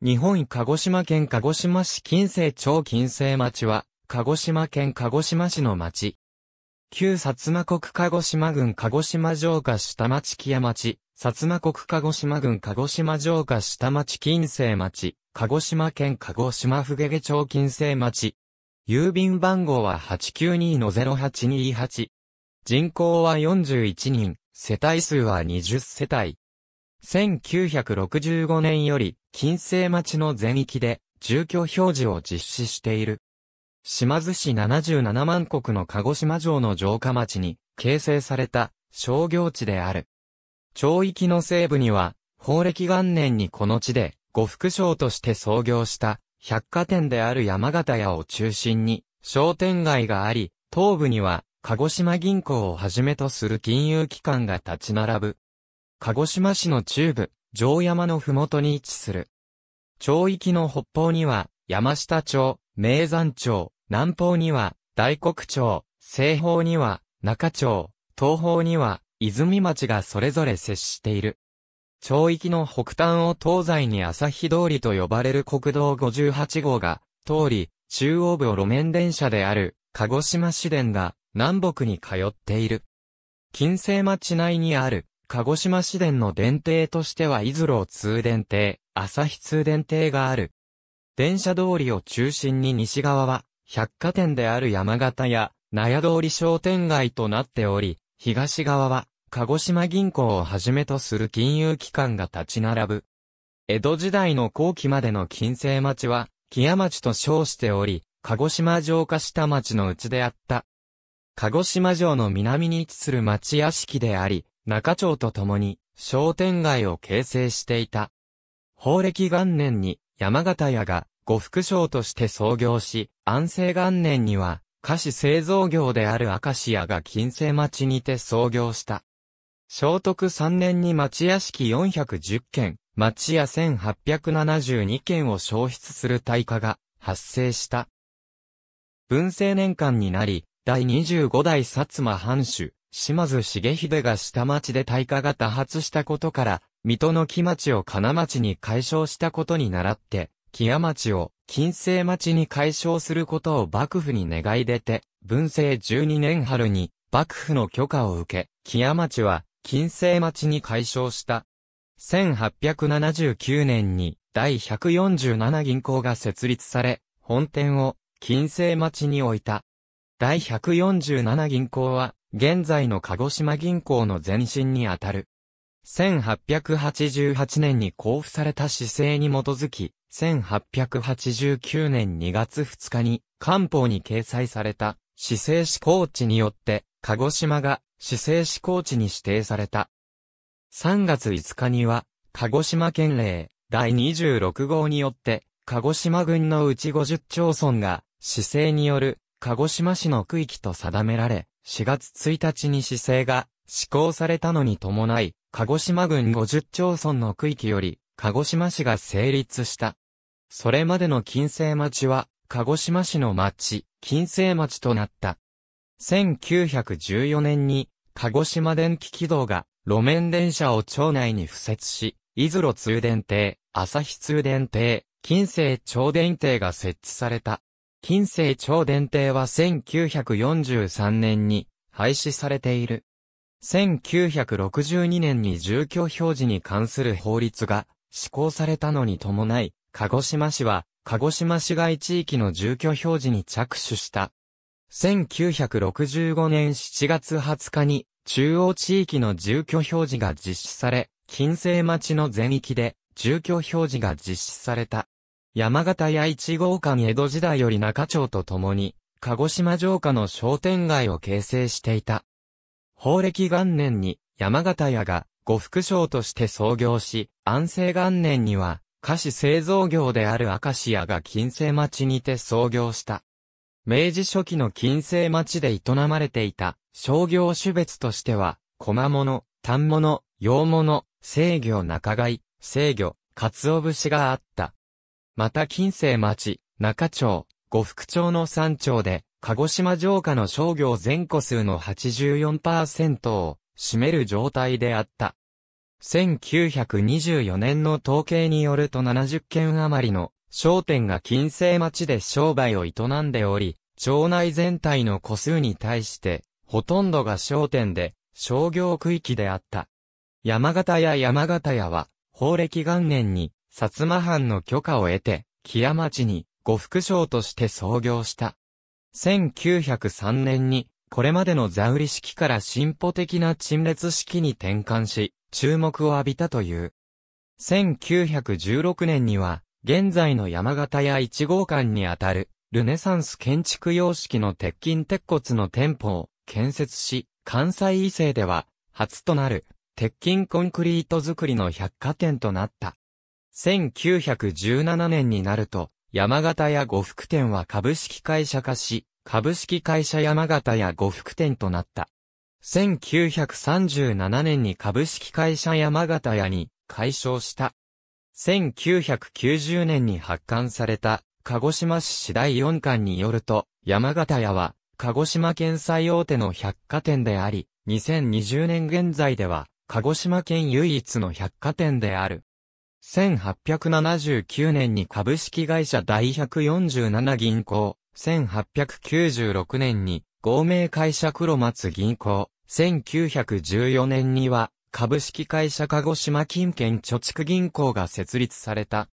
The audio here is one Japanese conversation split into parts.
日本鹿児島県鹿児島市金星町金星町は、鹿児島県鹿児島市の町。旧薩摩国鹿児島郡鹿児島城下下町木屋町、薩摩国鹿児島郡鹿児島城下下町金星町、鹿児島県鹿児島ふげげ町金星町。郵便番号は892-0828。人口は41人、世帯数は20世帯。1965年より、近世町の全域で、住居表示を実施している。島津市77万国の鹿児島城の城下町に、形成された、商業地である。町域の西部には、法暦元年にこの地で、呉服商として創業した、百貨店である山形屋を中心に、商店街があり、東部には、鹿児島銀行をはじめとする金融機関が立ち並ぶ。鹿児島市の中部、城山のふもとに位置する。町域の北方には、山下町、名山町、南方には、大国町、西方には、中町、東方には、泉町がそれぞれ接している。町域の北端を東西に朝日通りと呼ばれる国道58号が通り、中央部を路面電車である鹿児島市電が南北に通っている。近世町内にある鹿児島市電の電停としては伊豆路通電停、朝日通電停がある。電車通りを中心に西側は、百貨店である山形や、納屋通り商店街となっており、東側は、鹿児島銀行をはじめとする金融機関が立ち並ぶ。江戸時代の後期までの近世町は、木屋町と称しており、鹿児島城下下町のうちであった。鹿児島城の南に位置する町屋敷であり、中町と共に商店街を形成していた。法暦元年に山形屋が呉服商として創業し、安政元年には菓子製造業である明石屋が金星町にて創業した。聖徳3年に町屋敷410件、町屋1872件を消失する大火が発生した。文政年間になり、第25代薩摩藩主、島津重秀が下町で大火が多発したことから、水戸の木町を金町に解消したことに倣って、木屋町を金星町に解消することを幕府に願い出て、文政12年春に幕府の許可を受け、木屋町は金星町に解消した。1879年に第147銀行が設立され、本店を金星町に置いた。第147銀行は現在の鹿児島銀行の前身にあたる。1888年に交付された市政に基づき、1889年2月2日に官報に掲載された市政施行地によって、鹿児島が市政施行地に指定された。3月5日には、鹿児島県令第26号によって、鹿児島郡のうち50町村が市政による鹿児島市の区域と定められ、4月1日に市政が施行されたのに伴い、鹿児島郡50町村の区域より、鹿児島市が成立した。それまでの金星町は、鹿児島市の町、金星町となった。1914年に、鹿児島電気軌道が、路面電車を町内に付設し、伊豆路通電停、朝日通電停、金星超電停が設置された。近世超伝帝は1943年に廃止されている。1962年に住居表示に関する法律が施行されたのに伴い、鹿児島市は、鹿児島市街地域の住居表示に着手した。1965年7月20日に、中央地域の住居表示が実施され、近世町の全域で住居表示が実施された。山形や一号館江戸時代より中町と共に、鹿児島城下の商店街を形成していた。宝暦元年に山形屋が呉服商として創業し、安政元年には菓子製造業である明石屋が金星町にて創業した。明治初期の金星町で営まれていた商業種別としては、駒物、反物、洋物、制御中買制御、鰹節があった。また近世町、中町、呉服町の山町で、鹿児島城下の商業全戸数の84%を占める状態であった。1924年の統計によると70件余りの商店が近世町で商売を営んでおり、町内全体の個数に対して、ほとんどが商店で商業区域であった。山形や山形屋は、法暦元年に薩摩藩の許可を得て、木屋町に呉服商として創業した。1903年に、これまでの座売り式から進歩的な陳列式に転換し、注目を浴びたという。1916年には、現在の山形屋1号館にあたる、ルネサンス建築様式の鉄筋鉄骨の店舗を建設し、関西異性では、初となる、鉄筋コンクリート作りの百貨店となった。1917年になると、山形屋呉服店は株式会社化し、株式会社山形屋呉服店となった。1937年に株式会社山形屋に解消した。1990年に発刊された鹿児島市第4巻によると、山形屋は鹿児島県最大手の百貨店であり、2020年現在では鹿児島県唯一の百貨店である。1879年に株式会社第147銀行、1896年に合名会社黒松銀行、1914年には株式会社鹿児島近県貯蓄銀行が設立された。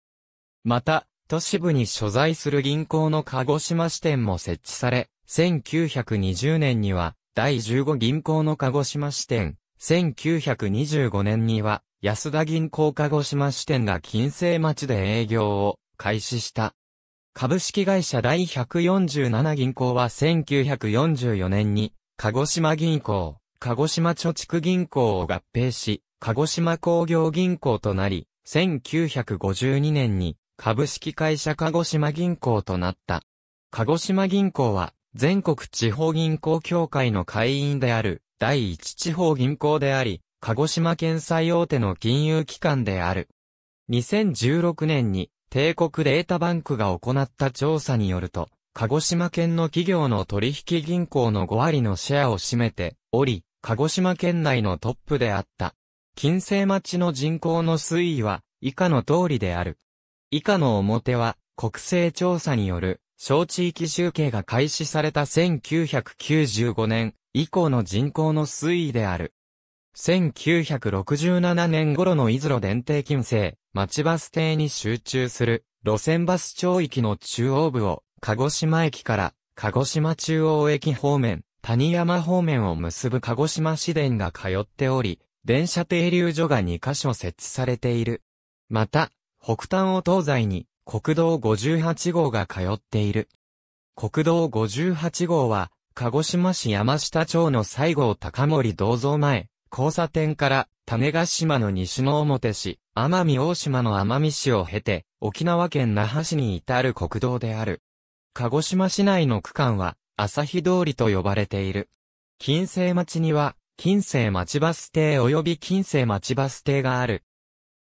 また、都市部に所在する銀行の鹿児島支店も設置され、1920年には第15銀行の鹿児島支店、1925年には安田銀行鹿児島支店が金星町で営業を開始した。株式会社第147銀行は1944年に、鹿児島銀行、鹿児島貯蓄銀行を合併し、鹿児島工業銀行となり、1952年に株式会社鹿児島銀行となった。鹿児島銀行は全国地方銀行協会の会員である第一地方銀行であり、鹿児島県最大手の金融機関である。2016年に帝国データバンクが行った調査によると、鹿児島県の企業の取引銀行の5割のシェアを占めており、鹿児島県内のトップであった。金星町の人口の推移は以下の通りである。以下の表は国勢調査による小地域集計が開始された1995年以降の人口の推移である。1967年頃の伊豆路電停近世、町バス停に集中する、路線バス町域の中央部を、鹿児島駅から、鹿児島中央駅方面、谷山方面を結ぶ鹿児島市電が通っており、電車停留所が2カ所設置されている。また、北端を東西に、国道58号が通っている。国道58号は、鹿児島市山下町の西郷高森銅像前、交差点から種子島の西の表市、奄美大島の奄美市を経て、沖縄県那覇市に至る国道である。鹿児島市内の区間は、朝日通りと呼ばれている。金星町には、金星町バス停及び金星町バス停がある。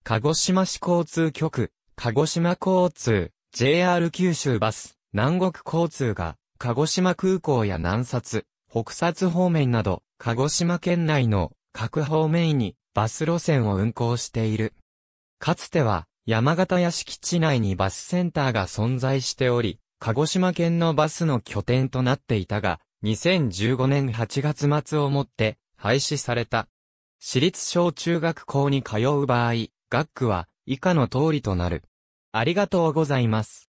鹿児島市交通局、鹿児島交通、JR 九州バス、南国交通が、鹿児島空港や南札、北札方面など、鹿児島県内の各方面にバス路線を運行している。かつては、山形屋敷地内にバスセンターが存在しており、鹿児島県のバスの拠点となっていたが、2015年8月末をもって廃止された。私立小中学校に通う場合、学区は以下の通りとなる。ありがとうございます。